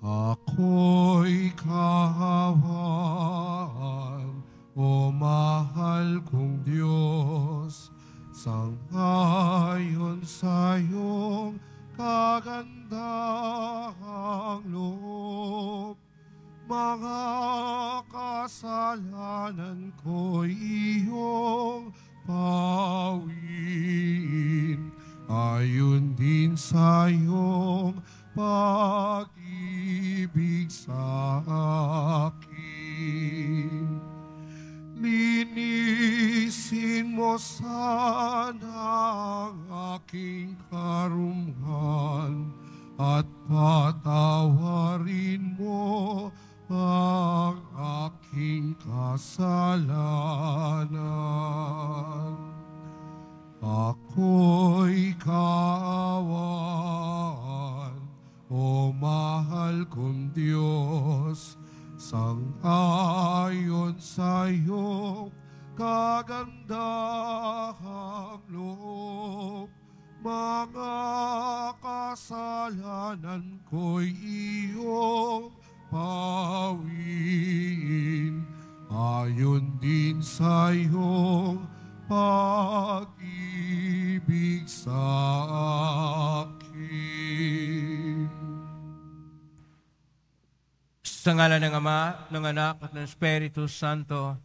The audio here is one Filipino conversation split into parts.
Ako'y kahawahan, o mahal kong Diyos, sangayon sa iyong kagandahang loob. Mga kasalanan ko'y iyong pawiin, ayon din sa iyong pag pag-ibig sa akin. Linisin mo sana ang aking karumhan at patawarin mo ang aking kasalanan. Ako'y kaawaan o mahal kong Diyos, sangayon sa iyong kagandahang loob, mga kasalanan ko'y iyong pawiin, ayon din sa iyong pag-ibig sa Sa ngala ng Ama, ng Anak at ng Espiritu Santo,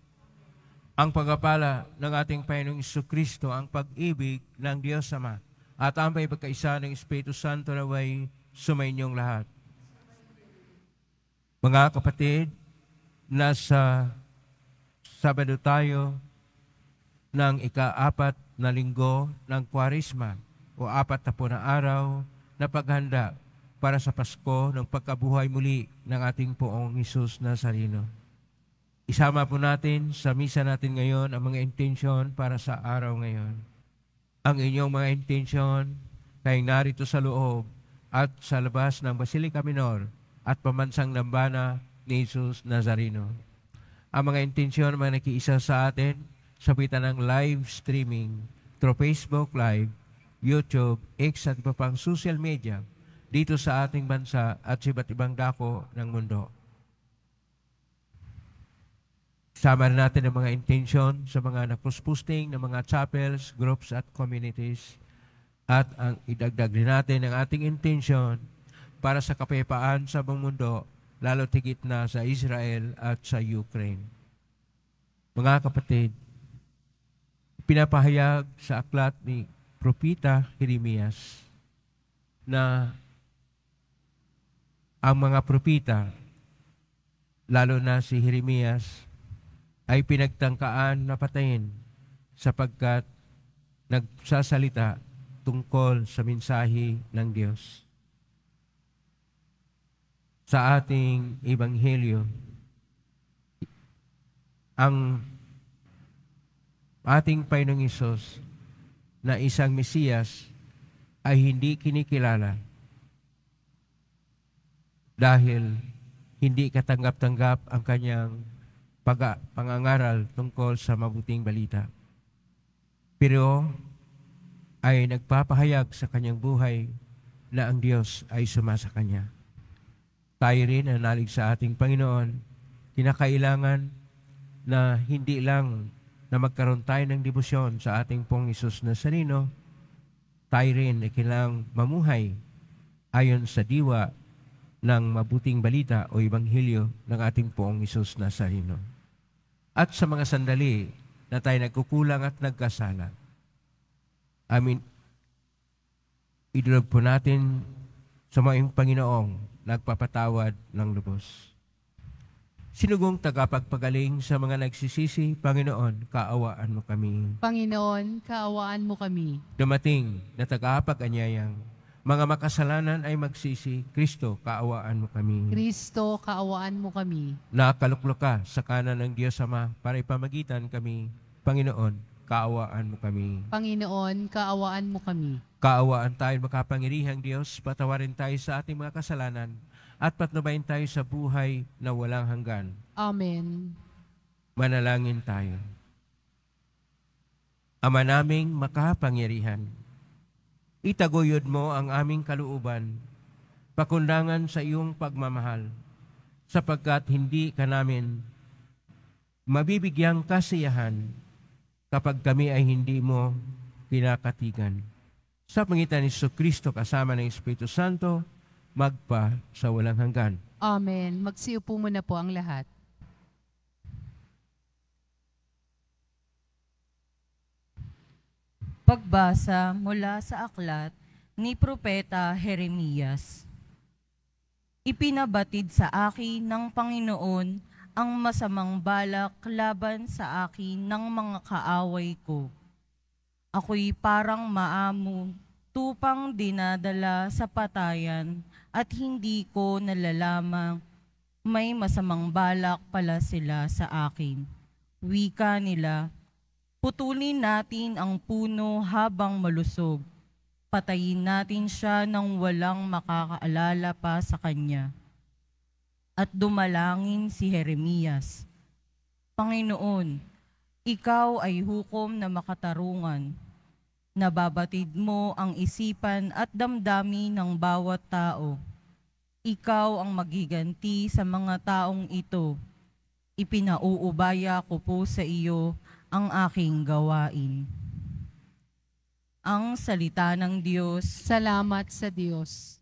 ang pagpapala ng ating Panginoong Iso Kristo, ang pag-ibig ng Diyos Ama, at ang pagkaisa ng Espiritu Santo na way sumainyong lahat. Mga kapatid, nasa Sabado tayo ng ika-apat na linggo ng kwarisma o apat na po na araw na paghanda para sa Pasko ng pagkabuhay muli ng ating poong Isus Nazareno. Isama po natin sa misa natin ngayon ang mga intensyon para sa araw ngayon. Ang inyong mga intensyon kay narito sa loob at sa labas ng Basilica Minor at pamansang Lambana ni Jesus Nazareno. Ang mga intensyon mga nakiisa sa atin sa pitan ng live streaming through Facebook Live, YouTube, X at iba pang social media dito sa ating bansa at sa iba't ibang dako ng mundo. Sama na natin ang mga intention sa mga napuspusting ng mga chapels, groups at communities at ang idagdag din natin ang ating intention para sa kapayapaan sa buong mundo, lalo tigit na sa Israel at sa Ukraine. Mga kapatid, pinapahayag sa aklat ni Propita Jeremias na ang mga propita, lalo na si Jeremias, ay pinagtangkaan na patayin sapagkat nagsasalita tungkol sa mensahe ng Diyos. Sa ating ebanghelyo, ang ating Panginoong Isos na isang Mesiyas ay hindi kinikilala dahil hindi katanggap-tanggap ang kanyang pag- pangangaral tungkol sa mabuting balita. Pero ay nagpapahayag sa kanyang buhay na ang Diyos ay sumasa kanya. Tayo rin na nalig sa ating Panginoon, kinakailangan na hindi lang na magkaroon tayo ng debosyon sa ating pong Isus na sarino, tayo rin na kailangang mamuhay ayon sa diwa ng mabuting balita o ebanghelyo ng ating poong Isus na sarino. At sa mga sandali na tayo nagkukulang at nagkasala, amin, idulog po natin sa maing Panginoong nagpapatawad ng lubos. Sinugong tagapagpagaling sa mga nagsisisi, Panginoon, kaawaan mo kami. Panginoon, kaawaan mo kami. Dumating na tagapag-anyayang mga makasalanan ay magsisi, Kristo, kaawaan mo kami. Kristo, kaawaan mo kami. Nakaluklok ka sa kanan ng Diyos Ama para ipamagitan kami. Panginoon, kaawaan mo kami. Panginoon, kaawaan mo kami. Kaawaan tayo makapangirihang Diyos, patawarin tayo sa ating mga kasalanan at patnubayin tayo sa buhay na walang hanggan. Amen. Manalangin tayo. Ama naming makapangyarihan, Itaguyod mo ang aming kalooban, pakundangan sa iyong pagmamahal, sapagkat hindi ka namin mabibigyang kasiyahan kapag kami ay hindi mo kinakatigan. Sa pangitan ni Iso Kristo kasama ng Espiritu Santo, magpa sa walang hanggan. Amen. Magsiupo muna po ang lahat. Pagbasa mula sa aklat ni Propeta Jeremias. Ipinabatid sa akin ng Panginoon ang masamang balak laban sa akin ng mga kaaway ko. Ako'y parang maamo, tupang dinadala sa patayan at hindi ko nalalamang may masamang balak pala sila sa akin. Wika nila, Putulin natin ang puno habang malusog. Patayin natin siya nang walang makakaalala pa sa kanya. At dumalangin si Jeremias, Panginoon, ikaw ay hukom na makatarungan. Nababatid mo ang isipan at damdami ng bawat tao. Ikaw ang magiganti sa mga taong ito. Ipinauubaya ko po sa iyo ang aking gawain. Ang salita ng Diyos. Salamat sa Diyos.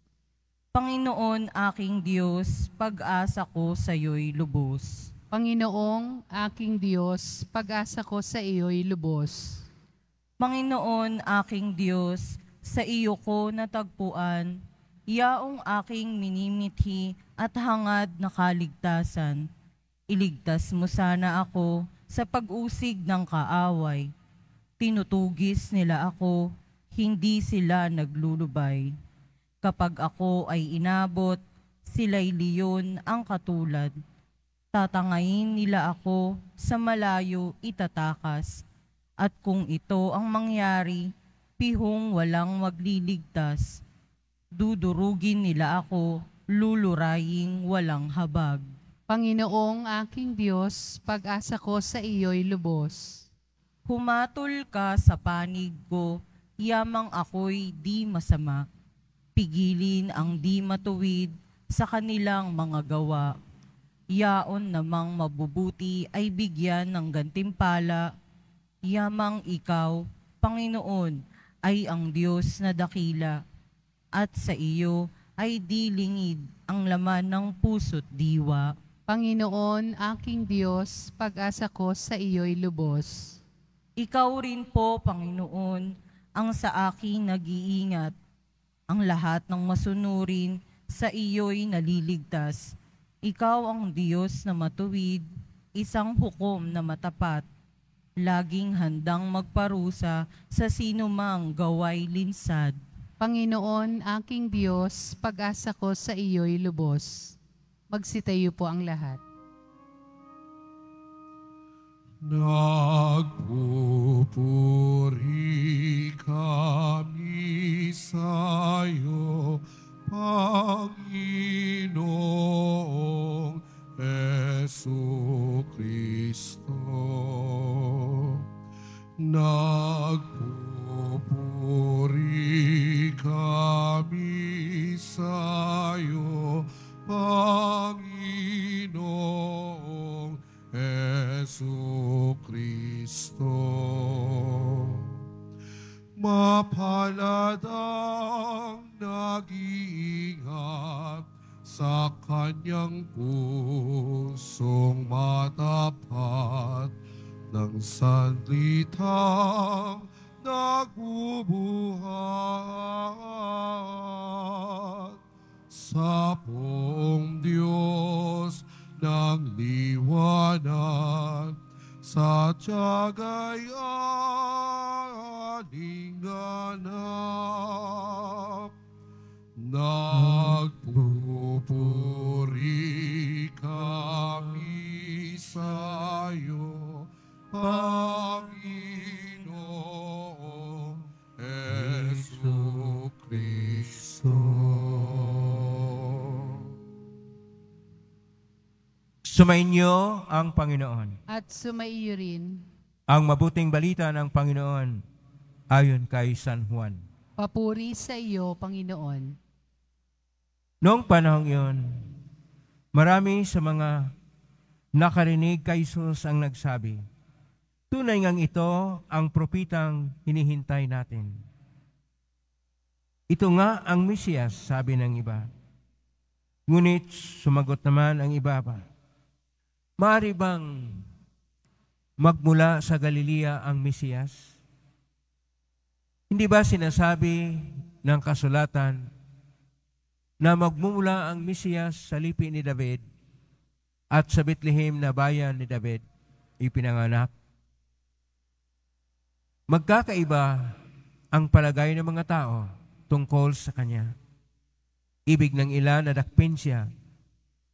Panginoon aking Diyos, pag-asa ko sa iyo'y lubos. Panginoong aking Diyos, pag-asa ko sa iyo'y lubos. Panginoon aking Diyos, sa iyo ko natagpuan, iyaong aking minimithi at hangad na kaligtasan. Iligtas mo sana ako sa pag-usig ng kaaway, tinutugis nila ako, hindi sila naglulubay. Kapag ako ay inabot, sila'y liyon ang katulad. Tatangayin nila ako, sa malayo itatakas. At kung ito ang mangyari, pihong walang magliligtas. Dudurugin nila ako, lulurayin walang habag. Panginoong aking Diyos, pag-asa ko sa iyo'y lubos. Humatol ka sa panig ko, yamang ako'y di masama. Pigilin ang di matuwid sa kanilang mga gawa. Yaon namang mabubuti ay bigyan ng gantimpala. Yamang ikaw, Panginoon, ay ang Diyos na dakila. At sa iyo ay di lingid ang laman ng puso't diwa. Panginoon, aking Diyos, pag-asa ko sa iyo'y lubos. Ikaw rin po, Panginoon, ang sa akin nag-iingat. Ang lahat ng masunurin sa iyo'y naliligtas. Ikaw ang Diyos na matuwid, isang hukom na matapat. Laging handang magparusa sa sinumang gaway linsad. Panginoon, aking Diyos, pag-asa ko sa iyo'y lubos. Magsitayo po ang lahat. Nagpupuri kami sa'yo, Panginoong Yesu Kristo. Nagpupuri ang Panginoon. At sumaiyo rin ang mabuting balita ng Panginoon ayon kay San Juan. Papuri sa iyo, Panginoon. Noong panahong iyon, marami sa mga nakarinig kay Jesus ang nagsabi, Tunay ngang ito ang propitang hinihintay natin. Ito nga ang Mesiyas, sabi ng iba. Ngunit sumagot naman ang iba pa. Mari bang magmula sa Galilea ang Mesiyas? Hindi ba sinasabi ng kasulatan na magmumula ang Mesiyas sa lipi ni David at sa Bethlehem na bayan ni David ipinanganak? Magkakaiba ang palagay ng mga tao tungkol sa Kanya. Ibig ng ilan na dakpin siya,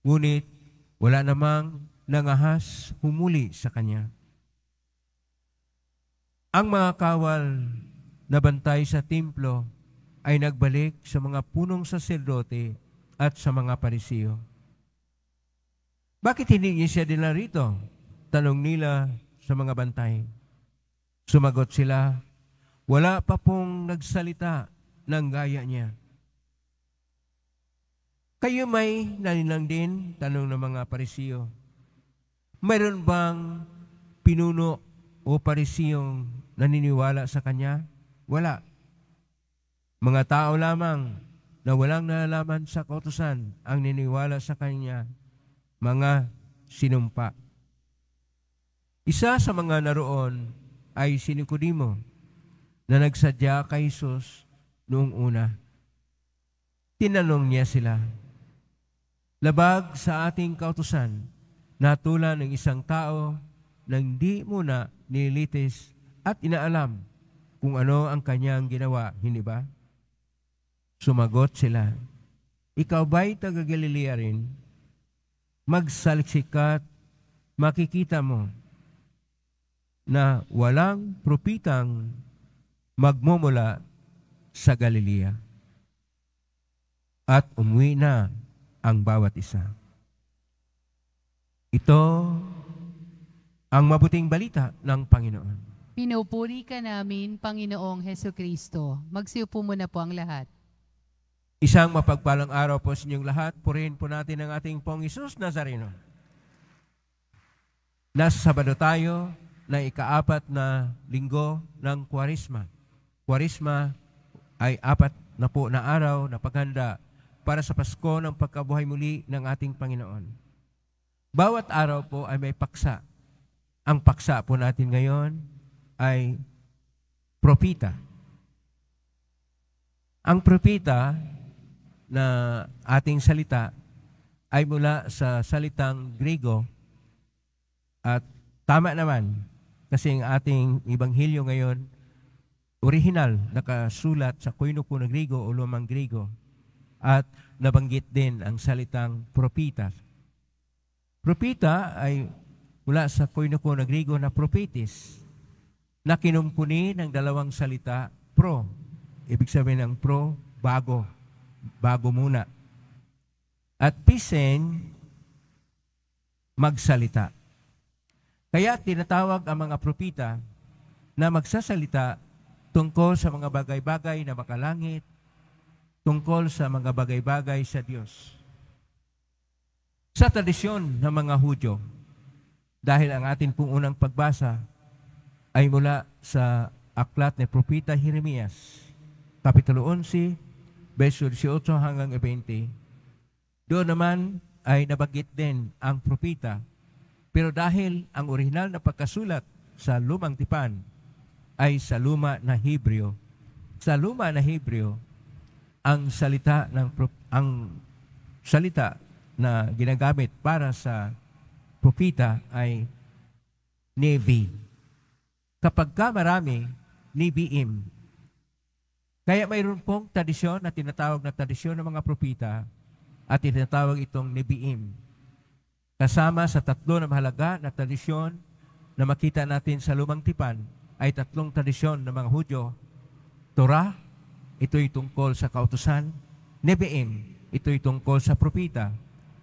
ngunit wala namang nangahas humuli sa kanya. Ang mga kawal na bantay sa templo ay nagbalik sa mga punong saserdote at sa mga parisiyo. Bakit hindi niya siya dinala rito? Tanong nila sa mga bantay. Sumagot sila, wala pa pong nagsalita ng gaya niya. Kayo may naninang din, tanong ng mga parisiyo. Mayroon bang pinuno o parisiyong naniniwala sa Kanya? Wala. Mga tao lamang na walang nalalaman sa kautosan ang niniwala sa Kanya, mga sinumpa. Isa sa mga naroon ay si Nicodemo na nagsadya kay Jesus noong una. Tinanong niya sila, Labag sa ating kautusan, natula ng isang tao na hindi muna nilitis at inaalam kung ano ang kanyang ginawa, hindi ba? Sumagot sila, Ikaw ba'y taga-Galilea rin? Magsaliksikat, makikita mo na walang propitang magmumula sa Galilea. At umuwi na ang bawat isa. Ito ang mabuting balita ng Panginoon. Pinupuri ka namin, Panginoong Heso Kristo. Magsiupo muna po ang lahat. Isang mapagpalang araw po sa inyong lahat. Purihin po natin ang ating Pong Isus Nazareno. Nasa Sabado tayo na ikaapat na linggo ng Kwarisma. Kwarisma ay apat na po na araw na paghanda para sa Pasko ng pagkabuhay muli ng ating Panginoon. Bawat araw po ay may paksa. Ang paksa po natin ngayon ay propita. Ang propita na ating salita ay mula sa salitang Grego at tama naman kasi ang ating ibanghilyo ngayon original nakasulat sa po ng Grego o lumang Grego at nabanggit din ang salitang propitas Propeta ay mula sa koinoko na Grigo na propetis na kinumpuni ng dalawang salita pro. Ibig sabihin ng pro, bago. Bago muna. At pisen, magsalita. Kaya tinatawag ang mga propita na magsasalita tungkol sa mga bagay-bagay na makalangit, tungkol sa mga bagay-bagay sa Diyos sa tradisyon ng mga Hudyo. Dahil ang ating pong unang pagbasa ay mula sa aklat ni Propita Jeremias, Kapitulo 11, verso 18 hanggang 20. Doon naman ay nabanggit din ang propita, pero dahil ang orihinal na pagkasulat sa lumang tipan ay sa luma na Hebreo. Sa luma na Hebreo, ang salita ng ang salita na ginagamit para sa propita ay Nevi. Kapag ka marami, Nevi'im. Kaya mayroon pong tradisyon na tinatawag na tradisyon ng mga propita at tinatawag itong Nevi'im. Kasama sa tatlo na mahalaga na tradisyon na makita natin sa Lumang Tipan ay tatlong tradisyon ng mga Hudyo. Torah, ito'y tungkol sa kautusan. Nevi'im, ito'y tungkol sa propita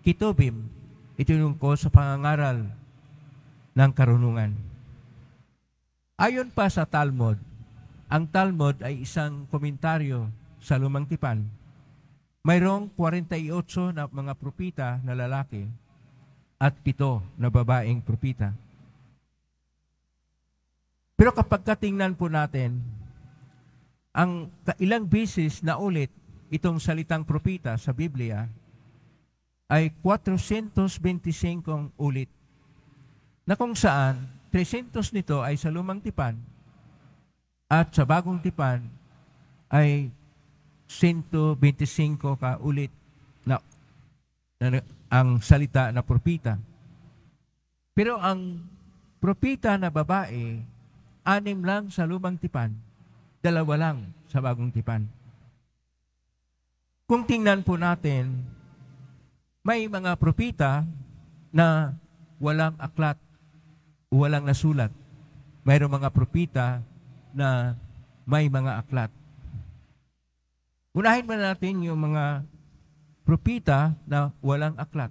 Kitubim, itinungkol sa pangangaral ng karunungan. Ayon pa sa Talmud, ang Talmud ay isang komentaryo sa Lumang Tipan. Mayroong 48 na mga propita na lalaki at pito na babaeng propita. Pero kapag katingnan po natin, ang ilang bisis na ulit itong salitang propita sa Biblia ay 425 ulit na kung saan 300 nito ay sa lumang tipan at sa bagong tipan ay 125 ka ulit na, na ang salita na propita. Pero ang propita na babae, anim lang sa lumang tipan, dalawa lang sa bagong tipan. Kung tingnan po natin may mga propita na walang aklat, walang nasulat. Mayroong mga propita na may mga aklat. Unahin ba natin yung mga propita na walang aklat?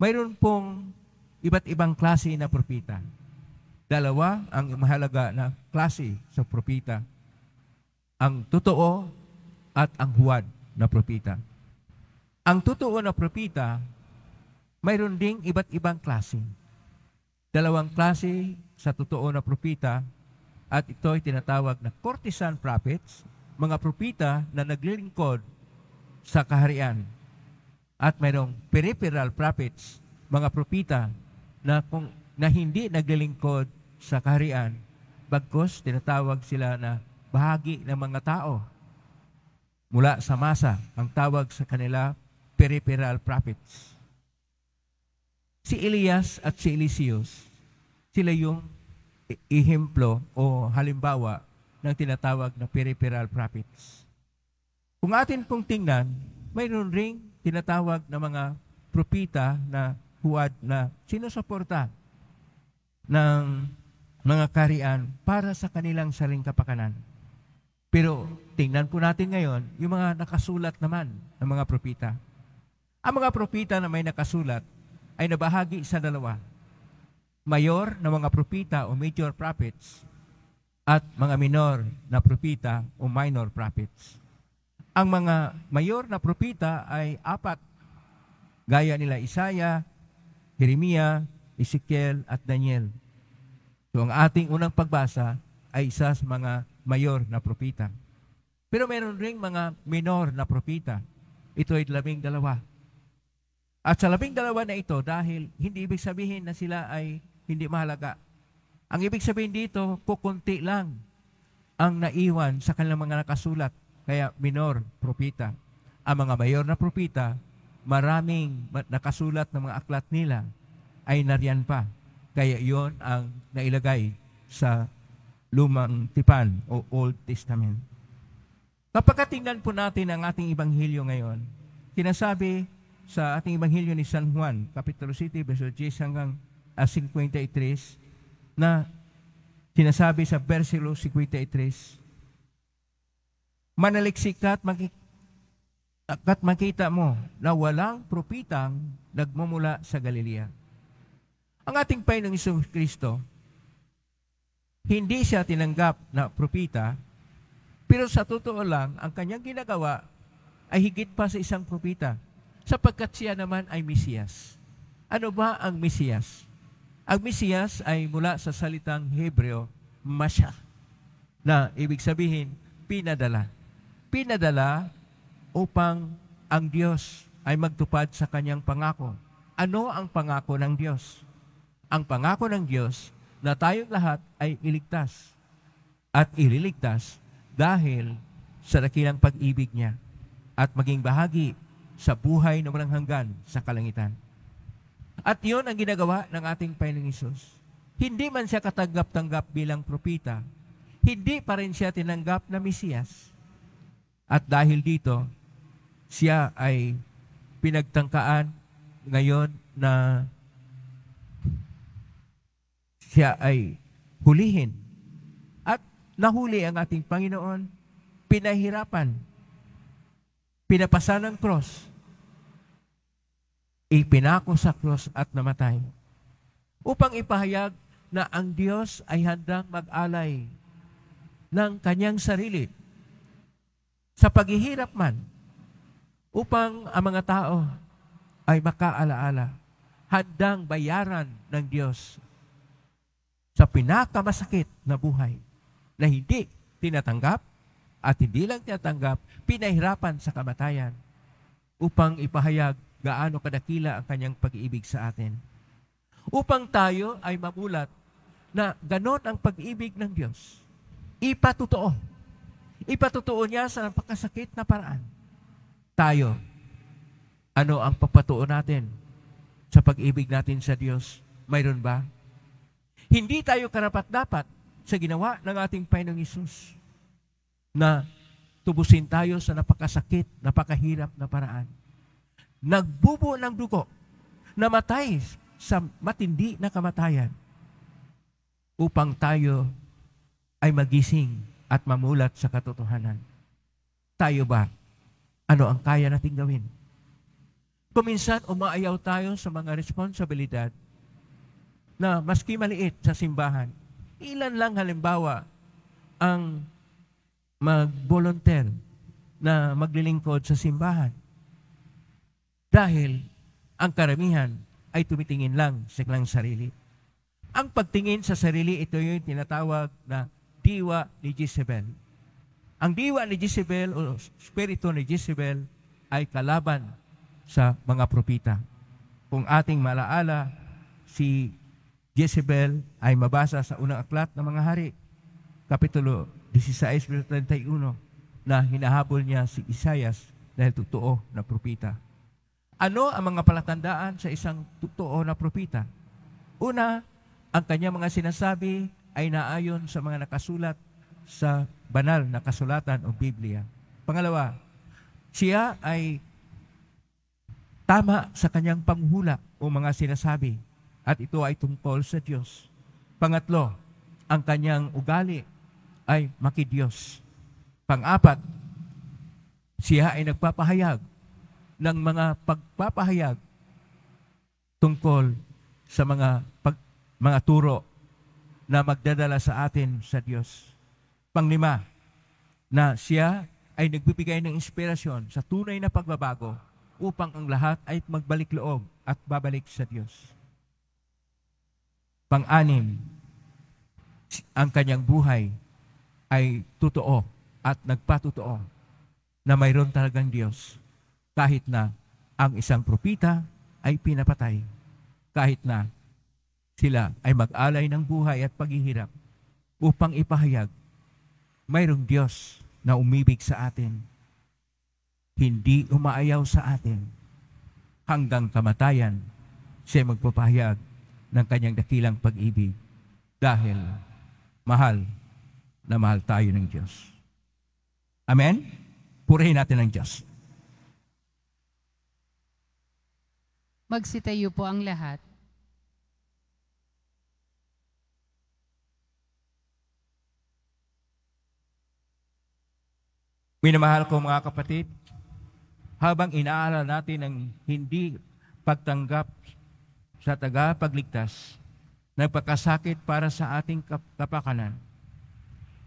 Mayroon pong iba't ibang klase na propita. Dalawa ang mahalaga na klase sa propita. Ang totoo at ang huwad na propita. Ang totoo na propita, mayroon ding iba't ibang klase. Dalawang klase sa totoo na propita at ito ay tinatawag na courtesan prophets, mga propita na naglilingkod sa kaharian. At mayroong peripheral prophets, mga propita na, kung, na hindi naglilingkod sa kaharian, bagkos tinatawag sila na bahagi ng mga tao. Mula sa masa, ang tawag sa kanila peripheral prophets. Si Elias at si Eliseus, sila yung ihemplo o halimbawa ng tinatawag na peripheral prophets. Kung atin pong tingnan, mayroon ring tinatawag na mga propita na huwad na sinusuporta ng mga karian para sa kanilang saring kapakanan. Pero tingnan po natin ngayon yung mga nakasulat naman ng mga propita. Ang mga propita na may nakasulat ay nabahagi sa dalawa. Mayor na mga propita o major prophets at mga minor na propita o minor prophets. Ang mga mayor na propita ay apat gaya nila Isaiah, Jeremiah, Ezekiel at Daniel. So ang ating unang pagbasa ay isa sa mga mayor na propita. Pero meron ring mga minor na propita. Ito ay labing dalawa. At sa labing dalawa na ito, dahil hindi ibig sabihin na sila ay hindi mahalaga. Ang ibig sabihin dito, kukunti lang ang naiwan sa kanilang mga nakasulat. Kaya minor, propita. Ang mga mayor na propita, maraming nakasulat ng mga aklat nila ay nariyan pa. Kaya yon ang nailagay sa lumang tipan o Old Testament. Kapag tingnan po natin ang ating ibanghilyo ngayon, sinasabi sa ating Ebanghelyo ni San Juan, Kapitulo City, verso 10 hanggang 53, ah, na sinasabi sa versilo 53, Manaliksik ka at, maki- at makita mo na walang propitang nagmumula sa Galilea. Ang ating Panginoong Iso Kristo, hindi siya tinanggap na propita, pero sa totoo lang, ang kanyang ginagawa ay higit pa sa isang propita sapagkat siya naman ay Mesiyas. Ano ba ang Mesiyas? Ang Mesiyas ay mula sa salitang Hebreo, Masha, na ibig sabihin, pinadala. Pinadala upang ang Diyos ay magtupad sa kanyang pangako. Ano ang pangako ng Diyos? Ang pangako ng Diyos na tayong lahat ay iligtas at ililigtas dahil sa dakilang pag-ibig niya at maging bahagi sa buhay na walang hanggan sa kalangitan. At yon ang ginagawa ng ating Panginoong Isus. Hindi man siya katanggap-tanggap bilang propita, hindi pa rin siya tinanggap na Mesiyas. At dahil dito, siya ay pinagtangkaan ngayon na siya ay hulihin. At nahuli ang ating Panginoon, pinahirapan pinapasa ng cross, ipinako sa cross at namatay upang ipahayag na ang Diyos ay handang mag-alay ng kanyang sarili sa paghihirap man upang ang mga tao ay makaalaala handang bayaran ng Diyos sa pinakamasakit na buhay na hindi tinatanggap at hindi lang tinatanggap, pinahirapan sa kamatayan upang ipahayag gaano kadakila ang kanyang pag-ibig sa atin. Upang tayo ay mamulat na ganon ang pag-ibig ng Diyos. Ipatotoo. Ipatutuo niya sa napakasakit na paraan. Tayo, ano ang papatuo natin sa pag-ibig natin sa Diyos? Mayroon ba? Hindi tayo karapat-dapat sa ginawa ng ating Panginoong Isus na tubusin tayo sa napakasakit, napakahirap na paraan. Nagbubo ng dugo, namatay sa matindi na kamatayan upang tayo ay magising at mamulat sa katotohanan. Tayo ba? Ano ang kaya nating gawin? Kuminsan, umaayaw tayo sa mga responsibilidad na maski maliit sa simbahan. Ilan lang halimbawa ang mag-volunteer na maglilingkod sa simbahan. Dahil ang karamihan ay tumitingin lang sa klang sarili. Ang pagtingin sa sarili, ito yung tinatawag na diwa ni Jezebel. Ang diwa ni Jezebel o spirito ni Jezebel ay kalaban sa mga propita. Kung ating malaala, si Jezebel ay mabasa sa unang aklat ng mga hari Kapitulo 16, verso 31, na hinahabol niya si Isayas dahil totoo na propita. Ano ang mga palatandaan sa isang totoo na propita? Una, ang kanyang mga sinasabi ay naayon sa mga nakasulat sa banal na kasulatan o Biblia. Pangalawa, siya ay tama sa kanyang panghula o mga sinasabi at ito ay tungkol sa Diyos. Pangatlo, ang kanyang ugali ay makidiyos. Pang-apat, siya ay nagpapahayag ng mga pagpapahayag tungkol sa mga pag, mga turo na magdadala sa atin sa Diyos. Panglima, na siya ay nagbibigay ng inspirasyon sa tunay na pagbabago upang ang lahat ay magbalik loob at babalik sa Diyos. Pang-anim, ang kanyang buhay ay totoo at nagpatotoo na mayroon talagang Diyos kahit na ang isang propita ay pinapatay, kahit na sila ay mag-alay ng buhay at paghihirap upang ipahayag mayroong Diyos na umibig sa atin, hindi umaayaw sa atin hanggang kamatayan siya magpapahayag ng kanyang dakilang pag-ibig dahil mahal na mahal tayo ng Diyos. Amen? Purihin natin ang Diyos. Magsitayo po ang lahat. Minamahal ko mga kapatid, habang inaaral natin ang hindi pagtanggap sa tagapagligtas ng pagkasakit para sa ating kapakanan,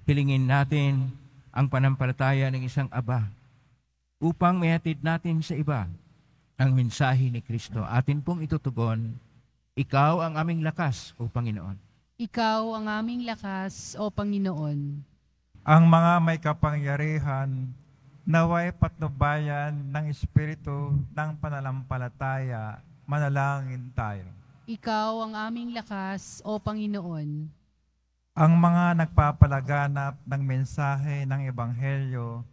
pilingin natin ang panampalataya ng isang aba upang mahatid natin sa iba ang mensahe ni Kristo. Atin pong itutugon, Ikaw ang aming lakas, O Panginoon. Ikaw ang aming lakas, O Panginoon. Ang mga may kapangyarihan, naway patnubayan ng Espiritu ng panalampalataya, manalangin tayo. Ikaw ang aming lakas, O Panginoon ang mga nagpapalaganap ng mensahe ng Ebanghelyo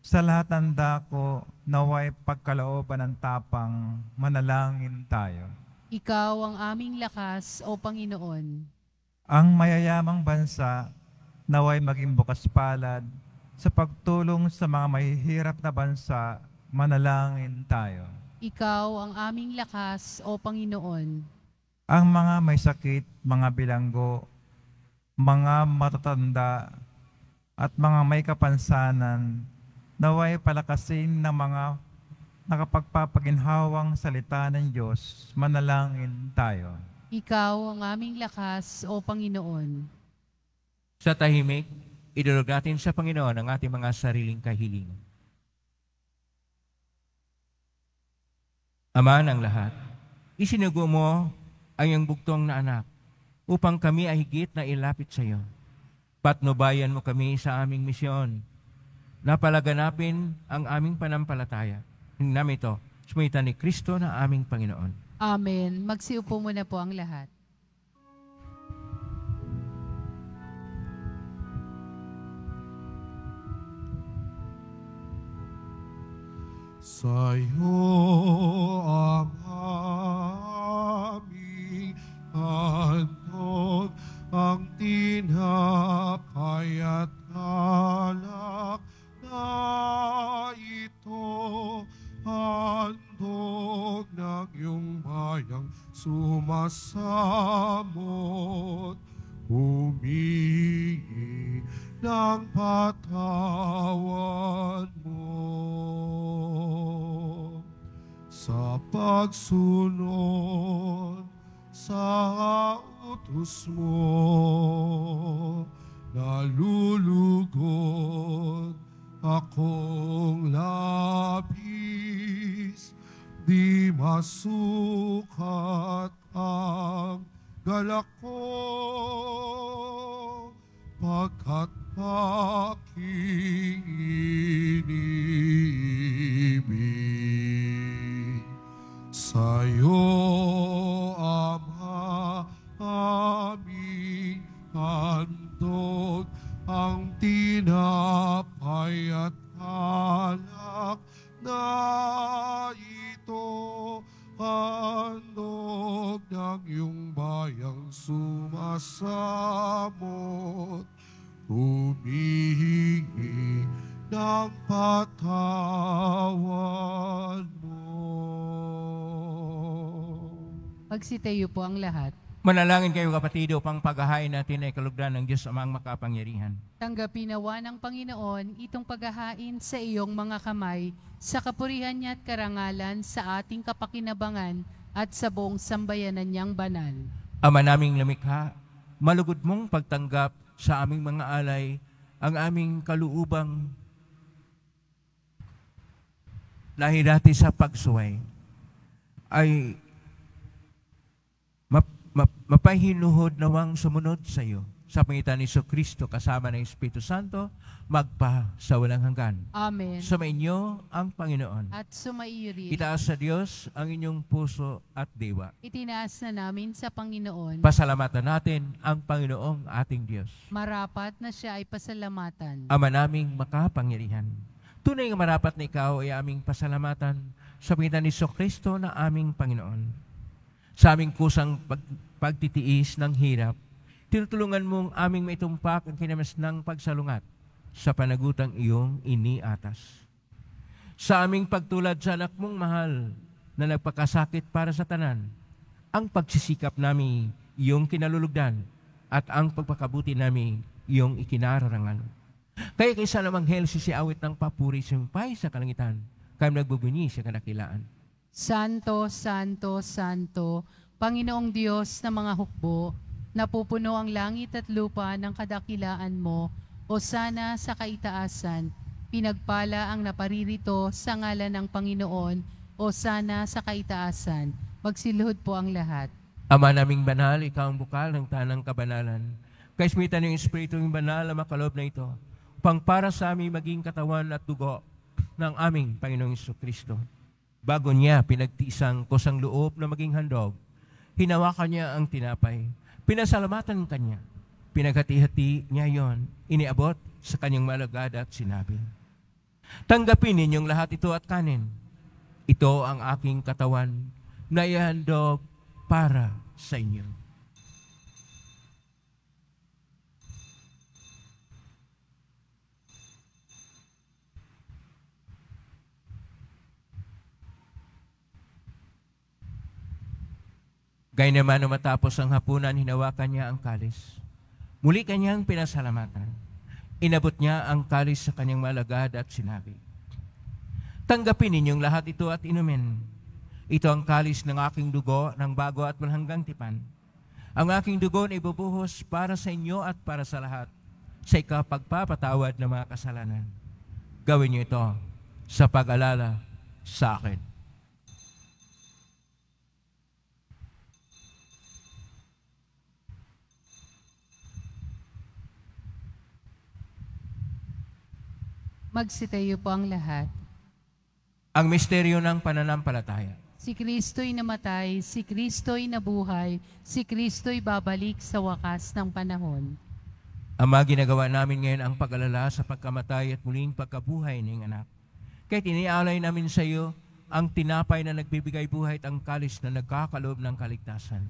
sa lahat ng dako naway pagkalooban ng tapang manalangin tayo. Ikaw ang aming lakas, O Panginoon. Ang mayayamang bansa naway maging bukas palad sa pagtulong sa mga mahihirap na bansa, manalangin tayo. Ikaw ang aming lakas, O Panginoon. Ang mga may sakit, mga bilanggo, mga matatanda at mga may kapansanan naway palakasin ng mga nakapagpapaginhawang salita ng Diyos, manalangin tayo. Ikaw ang aming lakas, O Panginoon. Sa tahimik, idulog natin sa Panginoon ang ating mga sariling kahilingan. Ama ng lahat, isinugo mo ang iyong bugtong na anak upang kami ay higit na ilapit sa iyo. Patnubayan mo kami sa aming misyon na palaganapin ang aming panampalataya. Hingnam ito, sumitan ni Kristo na aming Panginoon. Amen. Magsiupo muna po ang lahat. Sa'yo ang aming Panginoon ang tinapay at alak na ito handog ng iyong bayang sumasamot humingi ng patawan mo sa pagsunod sa utos mo, nalulugod akong lapis, di masukat ang galak ko, pagkat pag inyo po ang lahat. Manalangin kayo kapatido pang paghahain natin ay kalugdan ng Diyos amang makapangyarihan. Tanggapin nawa ng Panginoon itong paghahain sa iyong mga kamay sa kapurihan niya at karangalan sa ating kapakinabangan at sa buong sambayanan niyang banal. Ama naming lumikha, malugod mong pagtanggap sa aming mga alay ang aming kaluubang lahirati sa pagsuway ay mapahinuhod nawang sumunod sa iyo sa pangitan ni So Kristo kasama ng Espiritu Santo, magpa sa walang hanggan. Amen. Sumainyo ang Panginoon. At sumaiyo rin. Itaas sa Diyos ang inyong puso at diwa. Itinaas na namin sa Panginoon. Pasalamatan natin ang Panginoong ating Diyos. Marapat na siya ay pasalamatan. Ama naming makapangyarihan. Tunay nga marapat na ikaw ay aming pasalamatan sa pangitan ni So Kristo na aming Panginoon. Sa aming kusang pag pagtitiis ng hirap, tinutulungan mong aming maitumpak ang kinamas ng pagsalungat sa panagutang iyong iniatas. Sa aming pagtulad sa anak mong mahal na nagpakasakit para sa tanan, ang pagsisikap namin iyong kinalulugdan at ang pagpakabuti namin iyong ikinararangan. Kaya kaysa namang helsi si awit ng papuri sumpay sa kalangitan, kaya nagbubunyi sa kanakilaan. Santo, Santo, Santo, Panginoong Diyos na mga hukbo, napupuno ang langit at lupa ng kadakilaan mo, o sana sa kaitaasan, pinagpala ang naparirito sa ngalan ng Panginoon, o sana sa kaitaasan. Magsilhod po ang lahat. Ama naming banal, ikaw ang bukal ng tanang kabanalan. Kaismitan ng Espiritu ng banal na makalob na ito, upang para sa amin maging katawan at dugo ng aming Panginoong Kristo. Bago niya pinagtisang kosang loob na maging handog Hinawakan niya ang tinapay. Pinasalamatan kanya. Pinaghati-hati niya yon. Iniabot sa kanyang malagad at sinabi, Tanggapin ninyong lahat ito at kanin. Ito ang aking katawan na ihandog para sa inyo. Gayunman matapos ang hapunan, hinawakan niya ang kalis. Muli kanyang pinasalamatan. Inabot niya ang kalis sa kanyang malagad at sinabi, Tanggapin ninyong lahat ito at inumin. Ito ang kalis ng aking dugo ng bago at malhanggang tipan. Ang aking dugo na ibubuhos para sa inyo at para sa lahat sa ikapagpapatawad ng mga kasalanan. Gawin niyo ito sa pag-alala sa akin. Magsitayo po ang lahat. Ang misteryo ng pananampalataya. Si Kristo'y namatay, si Kristo'y nabuhay, si Kristo'y babalik sa wakas ng panahon. Ama, ginagawa namin ngayon ang pag-alala sa pagkamatay at muling pagkabuhay ng anak. Kahit inialay namin sa iyo ang tinapay na nagbibigay buhay at ang kalis na nagkakaloob ng kaligtasan.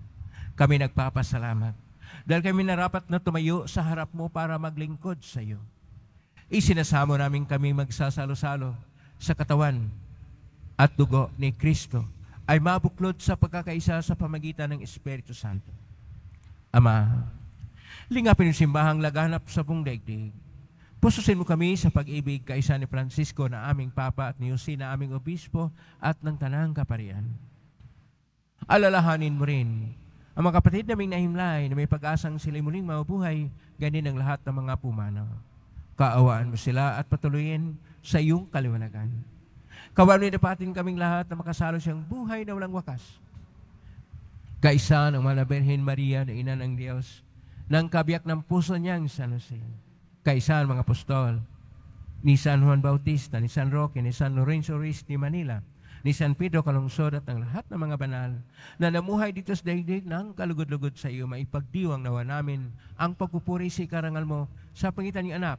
Kami nagpapasalamat dahil kami narapat na tumayo sa harap mo para maglingkod sa iyo isinasamo namin kami magsasalo-salo sa katawan at dugo ni Kristo ay mabuklod sa pagkakaisa sa pamagitan ng Espiritu Santo. Ama, lingapin yung simbahang laganap sa buong daigdig. Pususin mo kami sa pag-ibig kaisa ni Francisco na aming Papa at ni Jose na aming Obispo at ng Tanang Kaparian. Alalahanin mo rin ang mga kapatid naming nahimlay na may pag-asang sila'y muling mabubuhay, ganin ang lahat ng mga pumanaw kaawaan mo sila at patuloyin sa iyong kaliwanagan. Kawalan na patin kaming lahat na makasalo siyang buhay na walang wakas. Kaisa ng mga Berhen Maria na ina ng Diyos, nang kabiyak ng puso niyang San Jose. Kaisa ng mga apostol, ni San Juan Bautista, ni San Roque, ni San Lorenzo Ruiz de Manila, ni San Pedro Kalungsod at ang lahat ng mga banal na namuhay dito sa daigdig ng kalugod-lugod sa iyo, maipagdiwang nawa namin ang pagpupuri sa si karangal mo sa pangitan ng anak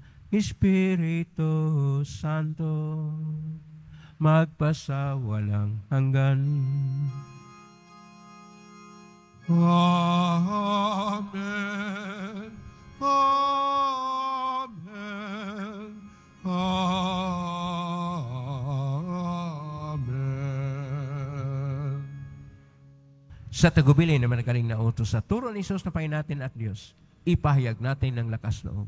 Espiritu Santo, magpasawalang hanggan. Amen. Amen. Amen. Sa tagubilin naman galing na utos sa turo ni Isos na Panginoon natin at Diyos, ipahayag natin ng lakas loob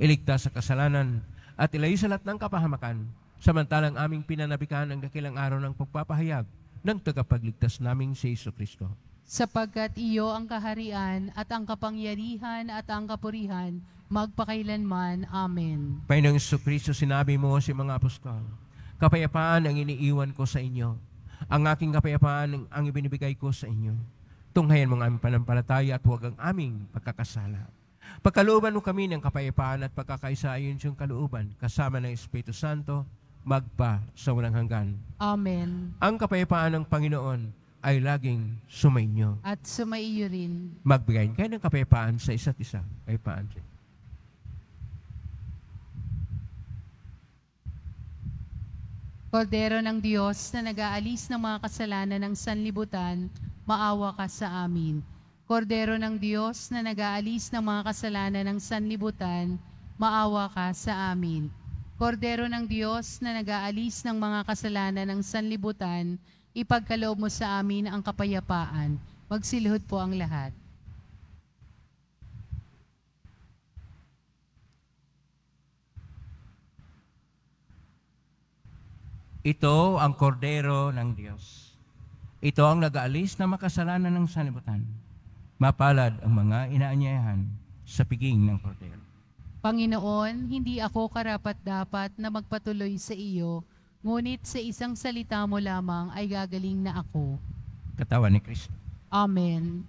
iligtas sa kasalanan, at ilayo sa lahat ng kapahamakan, samantalang aming pinanabikan ang dakilang araw ng pagpapahayag ng tagapagligtas naming si Iso Kristo. Sapagkat iyo ang kaharian at ang kapangyarihan at ang kapurihan, magpakailanman. Amen. Panginoong Iso Kristo, sinabi mo sa si mga apostol, Kapayapaan ang iniiwan ko sa inyo. Ang aking kapayapaan ang ibinibigay ko sa inyo. Tunghayan mo ang aming panampalataya at huwag ang aming pagkakasala Pagkalooban mo kami ng kapayapaan at pagkakaisa ayon yung kalooban, kasama ng Espiritu Santo, magpa sa walang hanggan. Amen. Ang kapayapaan ng Panginoon ay laging sumainyo. At sumaiyo rin. Magbigay kayo ng kapayapaan sa isa't isa. Kapayapaan siya. Kordero ng Diyos na nag-aalis ng mga kasalanan ng sanlibutan, maawa ka sa amin. Kordero ng Diyos na nag-aalis ng mga kasalanan ng sanlibutan, maawa ka sa amin. Kordero ng Diyos na nag-aalis ng mga kasalanan ng sanlibutan, ipagkaloob mo sa amin ang kapayapaan. Magsilhod po ang lahat. Ito ang kordero ng Diyos. Ito ang nag-aalis na makasalanan ng sanlibutan. Mapalad ang mga inaanyayahan sa piging ng kordero. Panginoon, hindi ako karapat-dapat na magpatuloy sa iyo, ngunit sa isang salita mo lamang ay gagaling na ako. Katawan ni Kristo. Amen.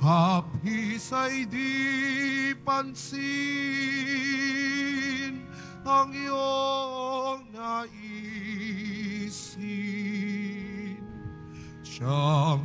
Hapis ay di pansin ang iyong naisin. Siyang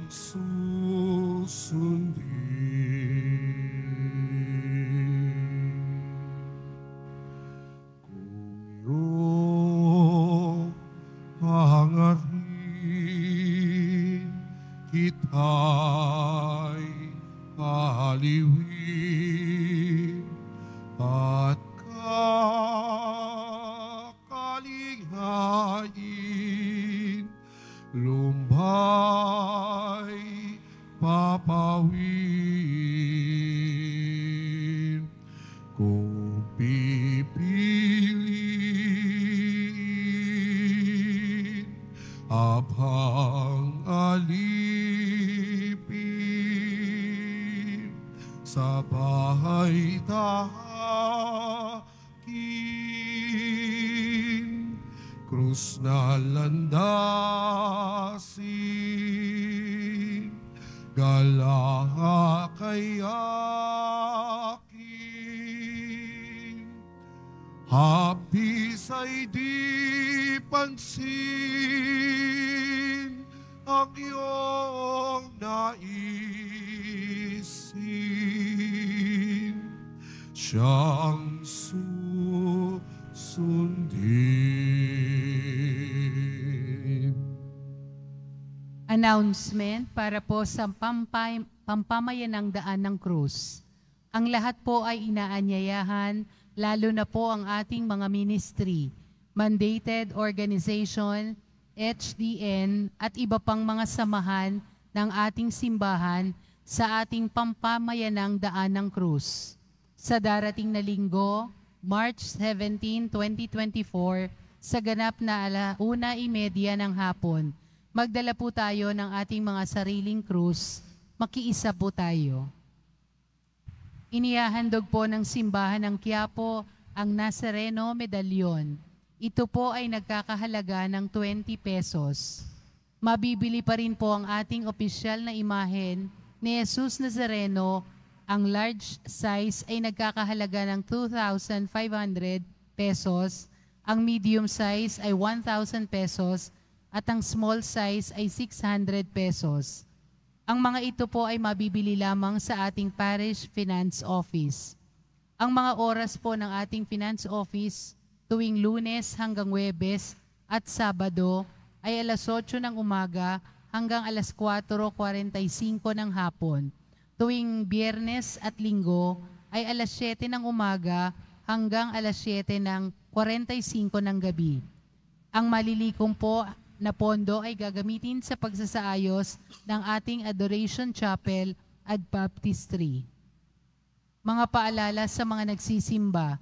sin ang iyong naisin. Siya ang susundin. Announcement para po sa pampay, ng daan ng krus. Ang lahat po ay inaanyayahan, lalo na po ang ating mga ministry mandated organization, HDN at iba pang mga samahan ng ating simbahan sa ating pampamayanang daan ng krus. Sa darating na linggo, March 17, 2024, sa ganap na alauna imedya ng hapon, magdala po tayo ng ating mga sariling krus, makiisa po tayo. Inihahandog po ng simbahan ng Quiapo ang Nazareno Medallion ito po ay nagkakahalaga ng 20 pesos. Mabibili pa rin po ang ating opisyal na imahen ni Jesus Nazareno. Ang large size ay nagkakahalaga ng 2,500 pesos. Ang medium size ay 1,000 pesos at ang small size ay 600 pesos. Ang mga ito po ay mabibili lamang sa ating parish finance office. Ang mga oras po ng ating finance office tuwing lunes hanggang webes at sabado ay alas 8 ng umaga hanggang alas 4.45 ng hapon. Tuwing biyernes at linggo ay alas 7 ng umaga hanggang alas 7 ng 45 ng gabi. Ang malilikom po na pondo ay gagamitin sa pagsasaayos ng ating Adoration Chapel at Baptistry. Mga paalala sa mga nagsisimba,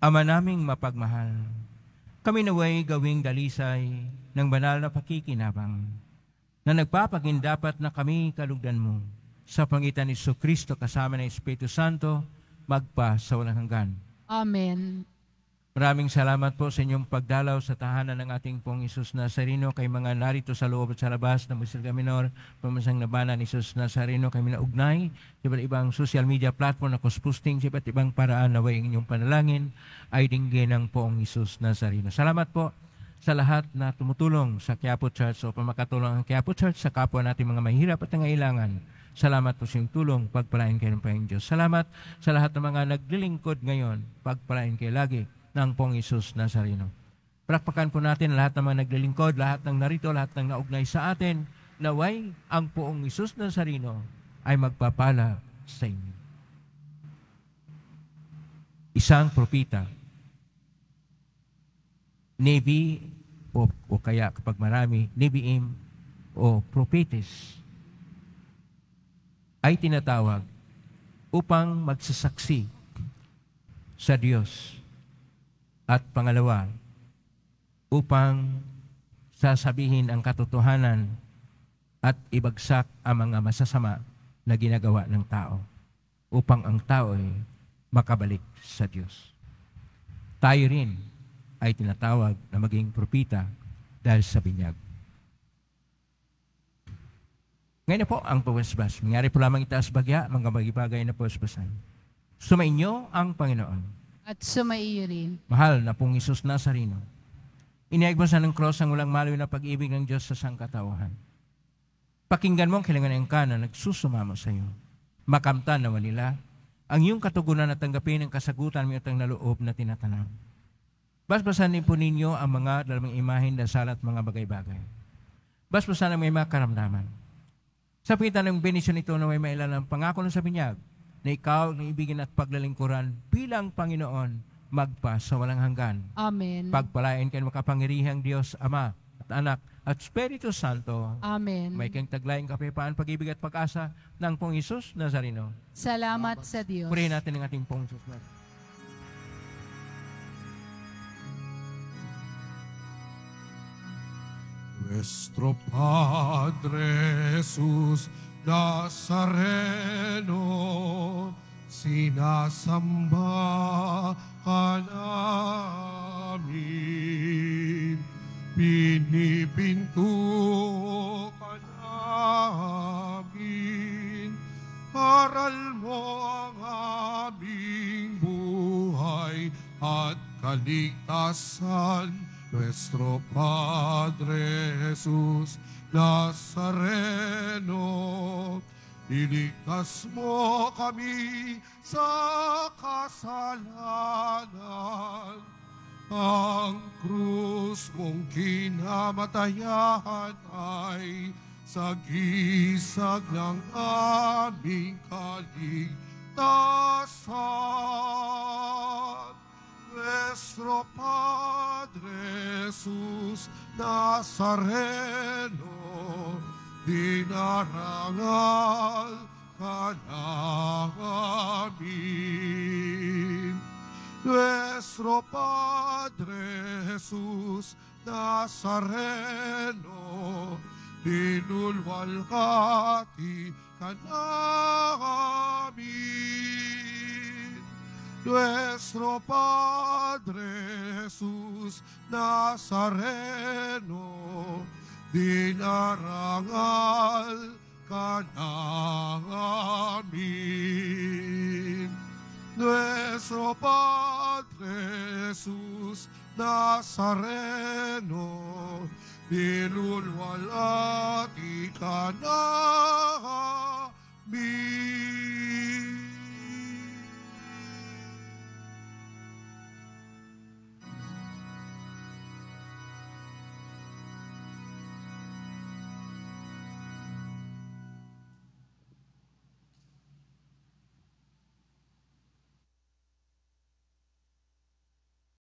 Ama naming mapagmahal, kami naway gawing dalisay ng banal na pakikinabang na nagpapagin dapat na kami kalugdan mo sa pangitan ni Kristo kasama ng Espiritu Santo magpa sa walang hanggan. Amen. Maraming salamat po sa inyong pagdalaw sa tahanan ng ating pong Isus Nazareno kay mga narito sa loob at sa labas ng Musilga Minor, pamansang nabana ni Isus Nazareno kami naugnay sa iba't ibang social media platform na kusposting sa iba't ibang paraan na ang inyong panalangin ay dinggin ng poong Isus Nazareno. Salamat po sa lahat na tumutulong sa Quiapo Church o pamakatulong ang Quiapo Church sa kapwa natin mga mahirap at nangailangan. Salamat po sa iyong tulong. Pagpalain kayo ng Panginoon Diyos. Salamat sa lahat ng mga naglilingkod ngayon. Pagpalain kayo lagi ng pong Isus Nazareno. Prakpakan po natin lahat ng mga naglilingkod, lahat ng narito, lahat ng naugnay sa atin, naway ang poong Isus Nazareno ay magpapala sa inyo. Isang propita, Navy o, o kaya kapag marami, Neviim o propetes ay tinatawag upang magsasaksi sa Diyos at pangalawa, upang sasabihin ang katotohanan at ibagsak ang mga masasama na ginagawa ng tao upang ang tao ay makabalik sa Diyos. Tayo rin ay tinatawag na maging propita dahil sa binyag. Ngayon po ang pawasbas. Mangyari po lamang itaas bagya, mga bagay-bagay na pawasbasan. Sumainyo ang Panginoon at sumaiyo rin. Mahal na pong Isus Nazareno. Iniagmas sa ng cross ang walang maliw na pag-ibig ng Diyos sa sangkatauhan. Pakinggan mo ang kailangan ng kanan nagsusumamo sa iyo. Makamtan na walila ang iyong katugunan na tanggapin ang kasagutan mo at ang naloob na tinatanaw. Basbasan din po ninyo ang mga dalawang imahin, dasal at mga bagay-bagay. Basbasan ang mga karamdaman. Sa pitan ng benisyon ito na may mailan ang pangako ng sa binyag, na ikaw ang ibigin at paglalingkuran bilang Panginoon magpa sa walang hanggan. Amen. Pagpalain kayo makapangirihang Diyos, Ama at Anak at Espiritu Santo. Amen. May kang taglayang kapayapaan, pag-ibig at pag-asa ng pong Isus Nazarino. Salamat, Salamat sa Diyos. Purihin natin ang ating pong Isus Nuestro Padre Jesus, Nazareno, sinasamba ka namin, pinipinto ka namin, aral mo ang aming buhay at kaligtasan, Nuestro Padre Jesús, Nazareno, iligtas mo kami sa kasalanan. Ang krus mong kinamatayan ay sa gisag ng aming kaligtasan. Nuestro Padre Jesus Nazareno, dinarangal ka namin. Nuestro Padre Jesús Nazareno, dinulwalhati ka namin. Nuestro Padre Jesús Nazareno, dinarangal ka namin. Nuestro Padre Jesús Nazareno, dinulwalati ka namin.